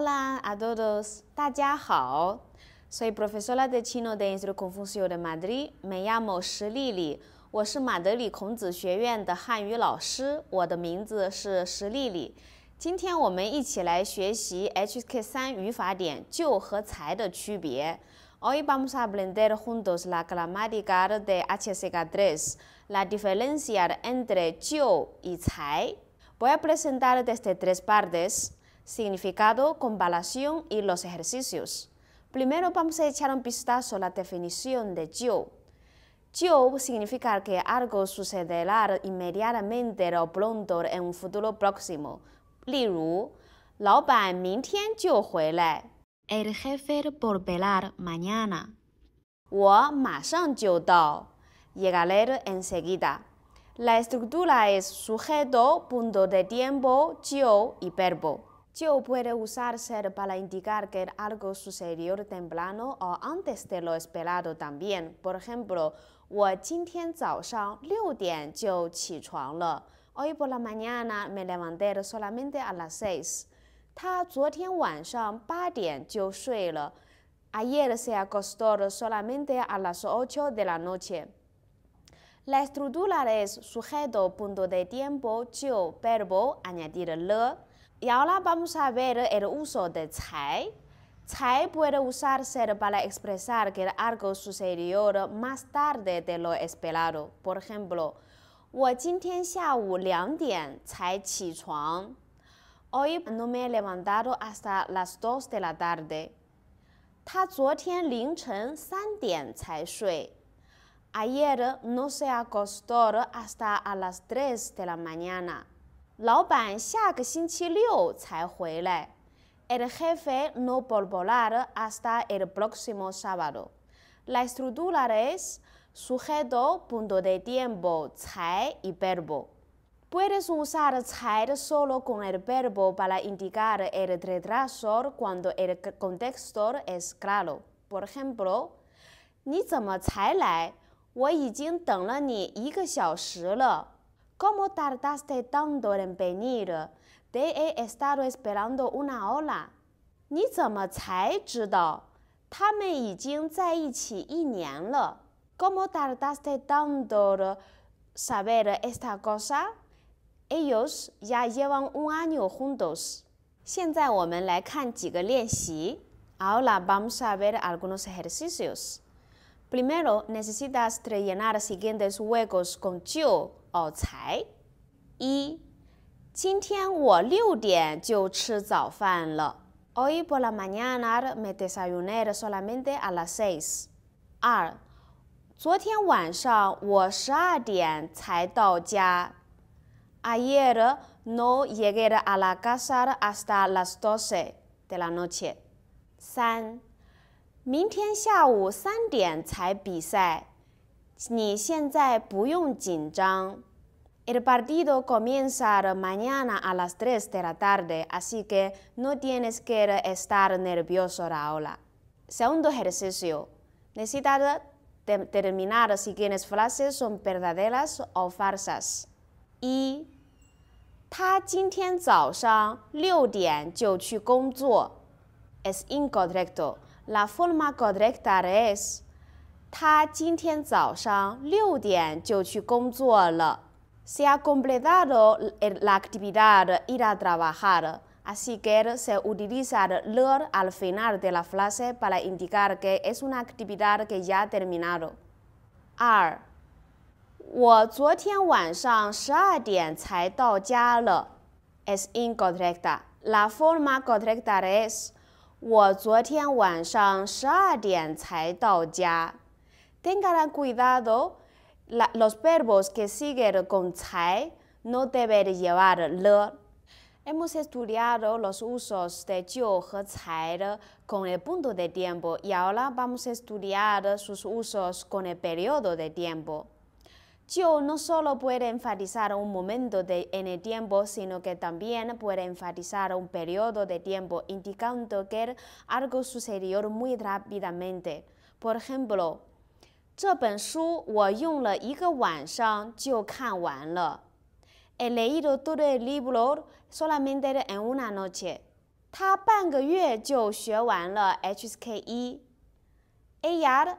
Hola, adiós. 大家好。Soy profesora de chino dentro del Confucio de Madrid. Me llamo Shi Lili. 我是马德里孔子学院的汉语老师。我的名字是石丽丽。今天我们一起来学习 HK 三语法点“就”和“才”的区别。Hoy vamos a aprender juntos la gramática de estas c a d e s la diferencia entre “就” y “才”。Voy a presentar desde tres partes. significado, comparación y los ejercicios. Primero vamos a echar un vistazo a la definición de yo. Yo significa que algo sucederá inmediatamente o pronto en un futuro próximo. el jefe volverá mañana. enseguida. La estructura es sujeto, punto de tiempo, yo y verbo. Yo puede usarse para indicar que algo sucedió temprano o antes de lo esperado también. Por ejemplo, Hoy por la mañana me levanté solamente a las seis. Ayer se acostó solamente a las ocho de la noche. La estructura es sujeto, punto de tiempo, yo, verbo, añadir le. Y ahora vamos a ver el uso de cai. Cai puede usarse para expresar que algo sucedió más tarde de lo esperado. Por ejemplo, 我今天下午两点才起床. Hoy no me he levantado hasta las 2 de la tarde. Ayer no se acostó hasta a las 3 de la mañana. El jefe no volar hasta el próximo sábado. La estructura es sujeto, punto de 才 y verbo. Puedes usar 才 solo con el verbo para indicar el retraso cuando el contexto es claro. Por ejemplo, 你怎么才来？我已经等了你一个小时了。¿Cómo tardaste tanto en venir? Te he estado esperando una hora. ¿Cómo tardaste tanto en saber esta cosa? Ellos ya llevan un año juntos. ahora vamos a ver algunos ejercicios. Primero, necesitas rellenar siguientes huecos con yo. 哦，才一，今天我六点就吃早饭了。二，昨天晚上我十二点才到家。三，明天下午三点才比赛。El partido comienza mañana a las 3 de la tarde, así que no tienes que estar nervioso ahora. Segundo ejercicio. Necesitas determinar si tienes frases son verdaderas o falsas. Y Es incorrecto. La forma correcta es Ta jin tian zao shan 6 dian jiu qu gong zuo Se ha completado la actividad ir a trabajar, así que se utiliza leer al final de la frase para indicar que es una actividad que ya terminado. Wo zuo tian wan shang 12 dian cai dao jia le. Es indirecta. La forma correcta es Wo zuo tian wan shang 12 dian cai dao jia. Tengan cuidado, los verbos que siguen con cai no deben llevar le. Hemos estudiado los usos de jiu y con el punto de tiempo y ahora vamos a estudiar sus usos con el periodo de tiempo. yo no solo puede enfatizar un momento en el tiempo, sino que también puede enfatizar un periodo de tiempo, indicando que algo sucedió muy rápidamente. Por ejemplo, He leído todo el libro solamente en una noche. hsk HSK1。Ella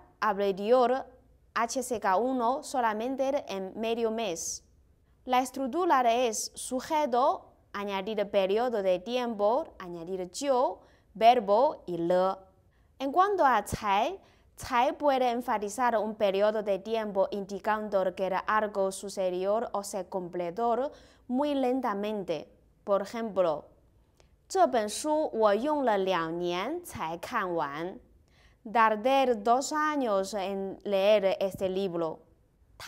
HSK1 solamente en medio La estructura es sujeto, añadir periodo de tiempo, añadir yo, verbo y le. En cuanto a puede enfatizar un periodo de tiempo indicando que era algo sucedió o se completó muy lentamente. Por ejemplo, 这本书我用了两年才看完。Tardé dos años en leer este libro. E.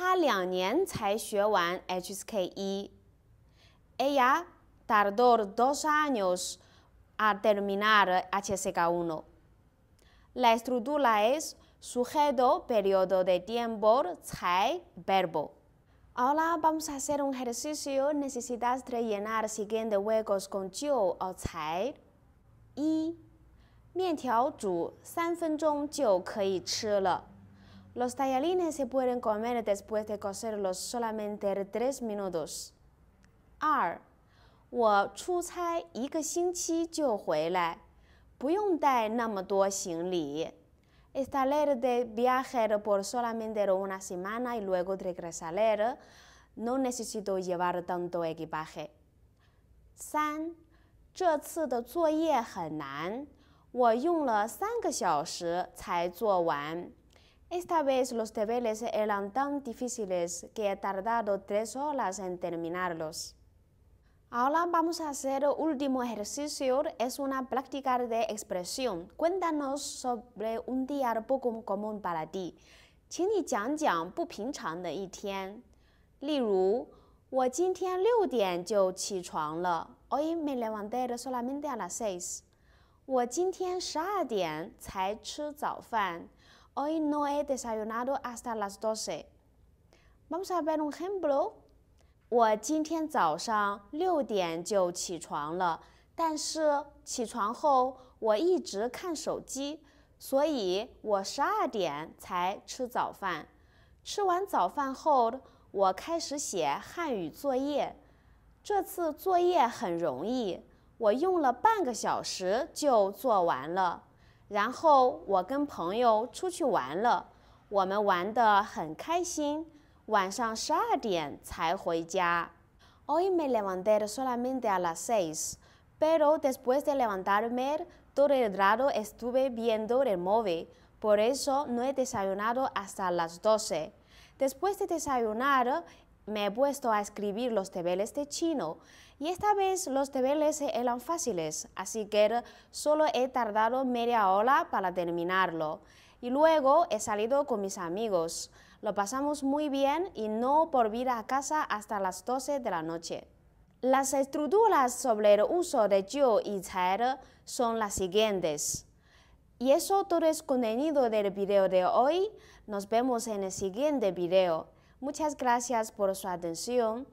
Ella tardó dos años a terminar HSK1. La estructura es Sujeto, periodo de tiempo, cai, verbo. Ahora vamos a hacer un ejercicio. Necesitas rellenar siguiente huecos con jiu o cai. Los tallarines se pueden comer después de cocerlos solamente tres minutos. li. Estar de viajar por solamente una semana y luego regresar, no necesito llevar tanto equipaje. Esta vez los deberes eran tan difíciles que he tardado tres horas en terminarlos. Ahora vamos a hacer el último ejercicio, es una práctica de expresión. Cuéntanos sobre un día poco común para ti. Hoy me levanté solamente a las Hoy no he desayunado hasta las Vamos a ver un ejemplo. 我今天早上六点就起床了，但是起床后我一直看手机，所以我十二点才吃早饭。吃完早饭后，我开始写汉语作业，这次作业很容易，我用了半个小时就做完了。然后我跟朋友出去玩了，我们玩得很开心。¡Hoy me levanté solamente a las seis, pero después de levantarme todo el rato estuve viendo el móvil, por eso no he desayunado hasta las doce. Después de desayunar, me he puesto a escribir los deberes de chino y esta vez los deberes eran fáciles, así que solo he tardado media hora para terminarlo y luego he salido con mis amigos. Lo pasamos muy bien y no por volví a casa hasta las 12 de la noche. Las estructuras sobre el uso de yo y son las siguientes. Y eso todo es contenido del video de hoy. Nos vemos en el siguiente video. Muchas gracias por su atención.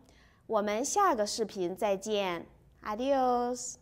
Adiós.